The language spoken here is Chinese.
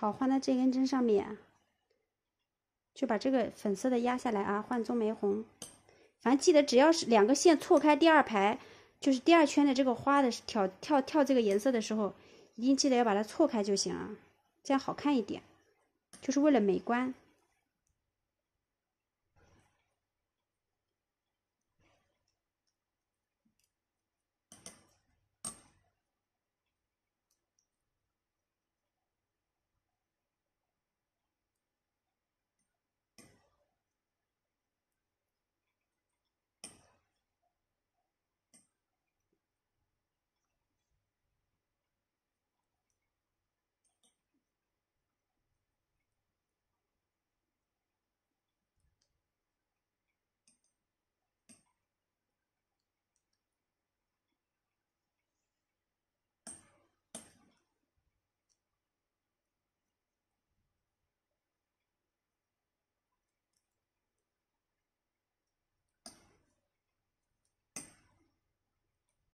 好，换到这根针上面，就把这个粉色的压下来啊。换棕玫红，反正记得只要是两个线错开，第二排就是第二圈的这个花的挑跳跳这个颜色的时候，一定记得要把它错开就行了，这样好看一点，就是为了美观。